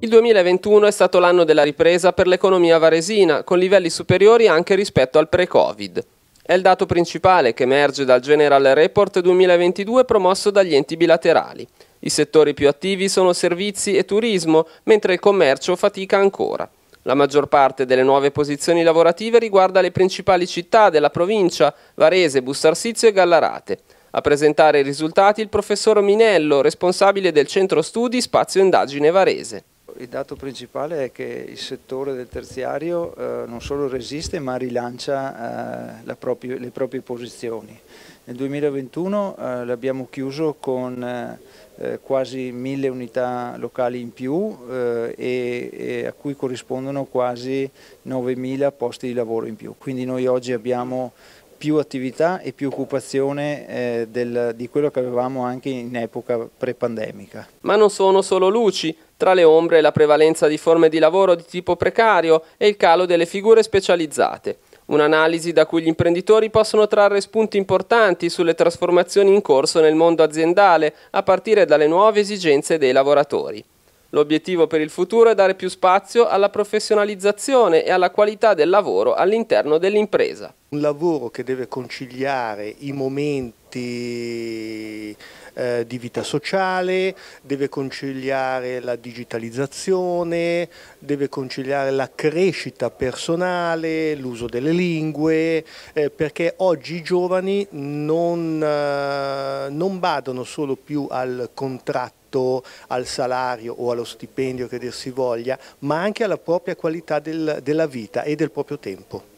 Il 2021 è stato l'anno della ripresa per l'economia varesina, con livelli superiori anche rispetto al pre-Covid. È il dato principale che emerge dal General Report 2022 promosso dagli enti bilaterali. I settori più attivi sono servizi e turismo, mentre il commercio fatica ancora. La maggior parte delle nuove posizioni lavorative riguarda le principali città della provincia, Varese, Bussarsizio e Gallarate. A presentare i risultati il professor Minello, responsabile del Centro Studi Spazio Indagine Varese il dato principale è che il settore del terziario eh, non solo resiste ma rilancia eh, propria, le proprie posizioni. Nel 2021 eh, l'abbiamo chiuso con eh, eh, quasi mille unità locali in più eh, e, e, a cui corrispondono quasi 9.000 posti di lavoro in più. Quindi noi oggi abbiamo più attività e più occupazione eh, del, di quello che avevamo anche in epoca pre-pandemica. Ma non sono solo luci, tra le ombre la prevalenza di forme di lavoro di tipo precario e il calo delle figure specializzate. Un'analisi da cui gli imprenditori possono trarre spunti importanti sulle trasformazioni in corso nel mondo aziendale, a partire dalle nuove esigenze dei lavoratori. L'obiettivo per il futuro è dare più spazio alla professionalizzazione e alla qualità del lavoro all'interno dell'impresa. Un lavoro che deve conciliare i momenti eh, di vita sociale, deve conciliare la digitalizzazione, deve conciliare la crescita personale, l'uso delle lingue, eh, perché oggi i giovani non... Eh, non badano solo più al contratto al salario o allo stipendio che dir si voglia, ma anche alla propria qualità del, della vita e del proprio tempo.